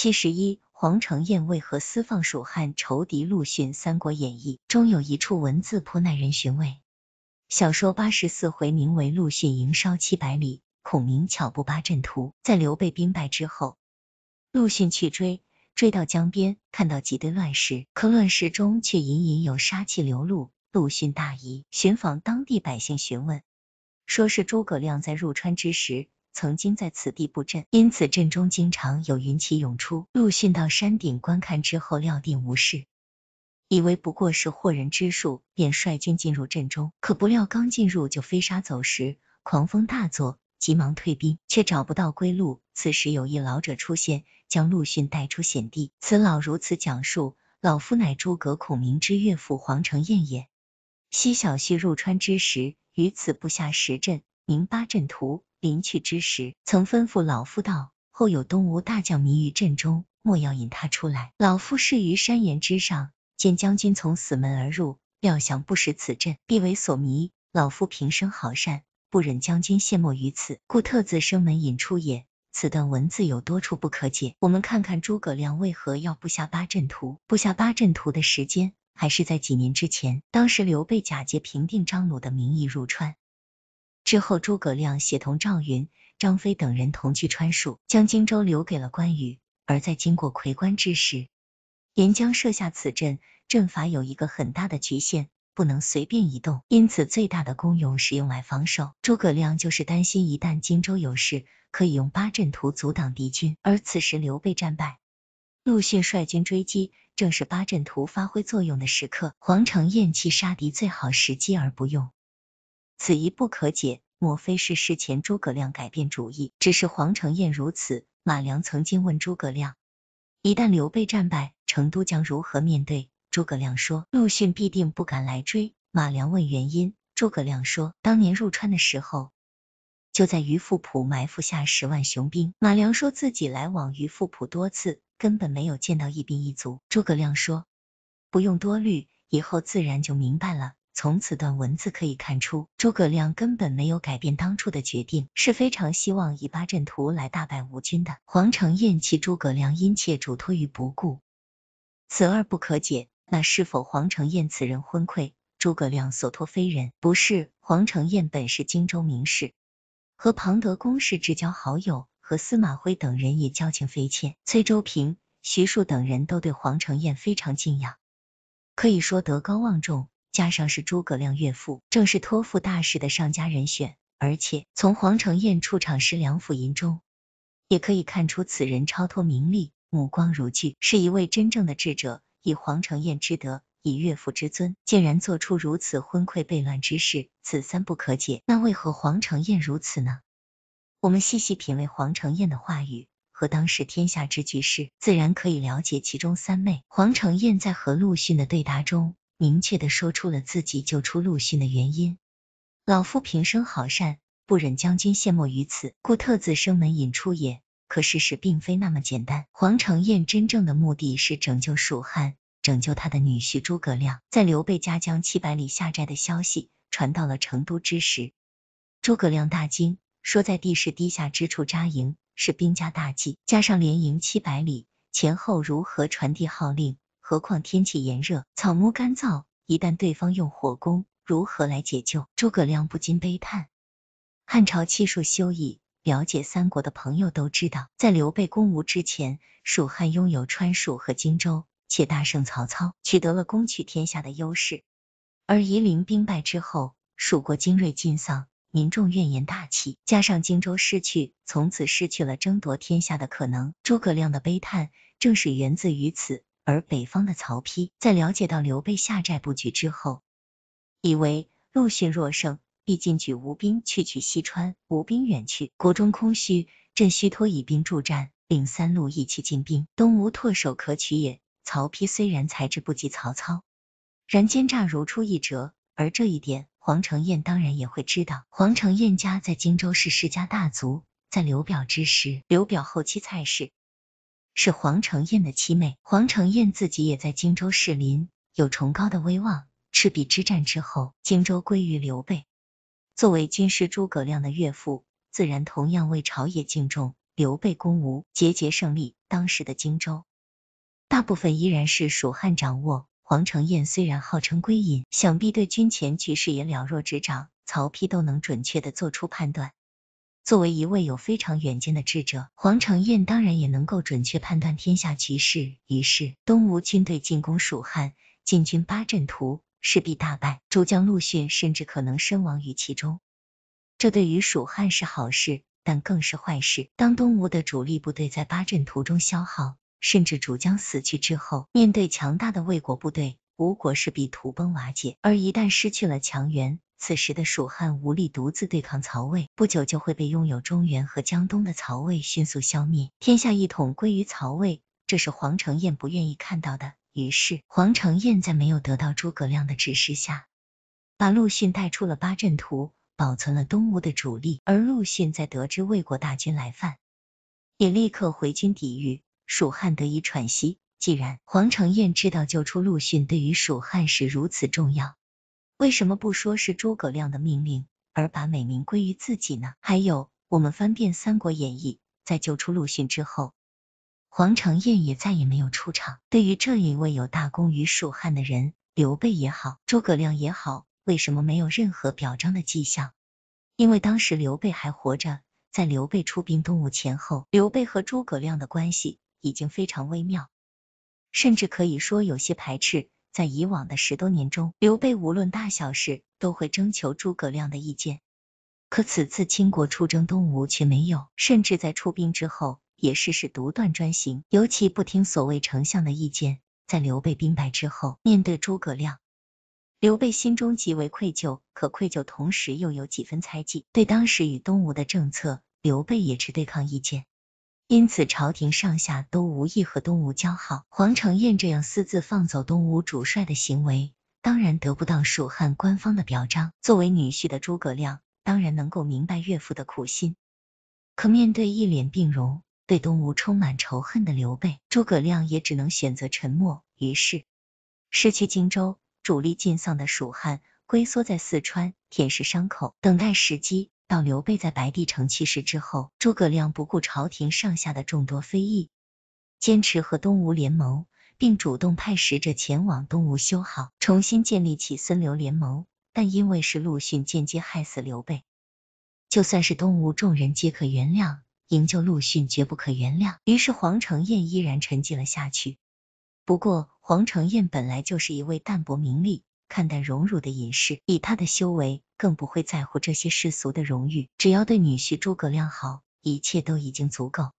七十一，黄承彦为何私放蜀汉仇敌陆逊？《三国演义》中有一处文字颇耐人寻味。小说八十四回名为《陆逊营烧七百里，孔明巧布八阵图》。在刘备兵败之后，陆逊去追，追到江边，看到几堆乱石，可乱石中却隐隐有杀气流露。陆逊大疑，寻访当地百姓询问，说是诸葛亮在入川之时。曾经在此地布阵，因此阵中经常有云起涌出。陆逊到山顶观看之后，料定无事，以为不过是惑人之术，便率军进入阵中。可不料刚进入就飞沙走石，狂风大作，急忙退兵，却找不到归路。此时有一老者出现，将陆逊带出险地。此老如此讲述：老夫乃诸葛孔明之岳父黄承彦也。西小婿入川之时，于此布下石阵。明八阵图，临去之时，曾吩咐老夫道：“后有东吴大将迷于阵中，莫要引他出来。”老夫视于山岩之上，见将军从死门而入，料想不识此阵，必为所迷。老夫平生好善，不忍将军陷没于此，故特自生门引出也。此段文字有多处不可解，我们看看诸葛亮为何要布下八阵图？布下八阵图的时间还是在几年之前？当时刘备假借平定张鲁的名义入川。之后，诸葛亮协同赵云、张飞等人同去川蜀，将荆州留给了关羽。而在经过夔关之时，沿江设下此阵，阵法有一个很大的局限，不能随便移动，因此最大的功用是用来防守。诸葛亮就是担心一旦荆州有事，可以用八阵图阻挡敌军。而此时刘备战败，陆逊率军追击，正是八阵图发挥作用的时刻。黄承彦弃杀敌最好时机而不用。此疑不可解，莫非是事前诸葛亮改变主意？只是黄承彦如此。马良曾经问诸葛亮，一旦刘备战败，成都将如何面对？诸葛亮说，陆逊必定不敢来追。马良问原因，诸葛亮说，当年入川的时候，就在于富浦埋伏下十万雄兵。马良说自己来往于富浦多次，根本没有见到一兵一卒。诸葛亮说，不用多虑，以后自然就明白了。从此段文字可以看出，诸葛亮根本没有改变当初的决定，是非常希望以八阵图来大败吴军的。黄承彦弃诸葛亮殷切嘱托于不顾，此二不可解。那是否黄承彦此人昏聩，诸葛亮所托非人？不是，黄承彦本是荆州名士，和庞德公是至交好友，和司马徽等人也交情匪浅，崔州平、徐庶等人都对黄承彦非常敬仰，可以说德高望重。加上是诸葛亮岳父，正是托付大事的上佳人选。而且从黄承彦出场时梁甫银中，也可以看出此人超脱名利，目光如炬，是一位真正的智者。以黄承彦之德，以岳父之尊，竟然做出如此昏聩悖乱之事，此三不可解。那为何黄承彦如此呢？我们细细品味黄承彦的话语和当时天下之局势，自然可以了解其中三昧。黄承彦在和陆逊的对答中。明确的说出了自己救出陆逊的原因。老夫平生好善，不忍将军陷没于此，故特自生门引出也。可事实并非那么简单，黄承彦真正的目的是拯救蜀汉，拯救他的女婿诸葛亮。在刘备家将七百里下寨的消息传到了成都之时，诸葛亮大惊，说在地势低下之处扎营是兵家大忌，加上连营七百里，前后如何传递号令？何况天气炎热，草木干燥，一旦对方用火攻，如何来解救？诸葛亮不禁悲叹：汉朝气数休矣。了解三国的朋友都知道，在刘备攻吴之前，蜀汉拥有川蜀和荆州，且大胜曹操，取得了攻取天下的优势。而夷陵兵败之后，蜀国精锐尽丧，民众怨言大起，加上荆州失去，从此失去了争夺天下的可能。诸葛亮的悲叹，正是源自于此。而北方的曹丕在了解到刘备下寨布局之后，以为陆逊若胜，必进取吴兵去取西川，吴兵远去，国中空虚，朕虚脱以兵助战，令三路一齐进兵，东吴唾手可取也。曹丕虽然才智不及曹操，然奸诈如出一辙，而这一点黄承彦当然也会知道。黄承彦家在荆州是世家大族，在刘表之时，刘表后期蔡氏。是黄承彦的妻妹，黄承彦自己也在荆州士林有崇高的威望。赤壁之战之后，荆州归于刘备，作为军师诸葛亮的岳父，自然同样为朝野敬重。刘备攻吴，节节胜利，当时的荆州大部分依然是蜀汉掌握。黄承彦虽然号称归隐，想必对军前局势也了若指掌。曹丕都能准确的做出判断。作为一位有非常远见的智者，黄承彦当然也能够准确判断天下局势。于是，东吴军队进攻蜀汉，进军八阵图，势必大败，主将陆逊甚至可能身亡于其中。这对于蜀汉是好事，但更是坏事。当东吴的主力部队在八阵图中消耗，甚至主将死去之后，面对强大的魏国部队，吴国势必土崩瓦解。而一旦失去了强援，此时的蜀汉无力独自对抗曹魏，不久就会被拥有中原和江东的曹魏迅速消灭，天下一统归于曹魏，这是黄承彦不愿意看到的。于是，黄承彦在没有得到诸葛亮的指示下，把陆逊带出了八阵图，保存了东吴的主力。而陆逊在得知魏国大军来犯，也立刻回军抵御，蜀汉得以喘息。既然黄承彦知道救出陆逊对于蜀汉是如此重要，为什么不说是诸葛亮的命令，而把美名归于自己呢？还有，我们翻遍《三国演义》，在救出陆逊之后，黄承彦也再也没有出场。对于这一位有大功于蜀汉的人，刘备也好，诸葛亮也好，为什么没有任何表彰的迹象？因为当时刘备还活着，在刘备出兵东吴前后，刘备和诸葛亮的关系已经非常微妙，甚至可以说有些排斥。在以往的十多年中，刘备无论大小事都会征求诸葛亮的意见，可此次倾国出征东吴却没有，甚至在出兵之后也事事独断专行，尤其不听所谓丞相的意见。在刘备兵败之后，面对诸葛亮，刘备心中极为愧疚，可愧疚同时又有几分猜忌。对当时与东吴的政策，刘备也持对抗意见。因此，朝廷上下都无意和东吴交好。黄承彦这样私自放走东吴主帅的行为，当然得不到蜀汉官方的表彰。作为女婿的诸葛亮，当然能够明白岳父的苦心。可面对一脸病容、对东吴充满仇恨的刘备，诸葛亮也只能选择沉默。于是，失去荆州、主力尽丧的蜀汉，龟缩在四川，舔舐伤口，等待时机。到刘备在白帝城去世之后，诸葛亮不顾朝廷上下的众多非议，坚持和东吴联盟，并主动派使者前往东吴修好，重新建立起孙刘联盟。但因为是陆逊间接害死刘备，就算是东吴众人皆可原谅，营救陆逊绝不可原谅。于是黄承彦依然沉寂了下去。不过黄承彦本来就是一位淡泊名利。看待荣辱的隐士，以他的修为，更不会在乎这些世俗的荣誉。只要对女婿诸葛亮好，一切都已经足够。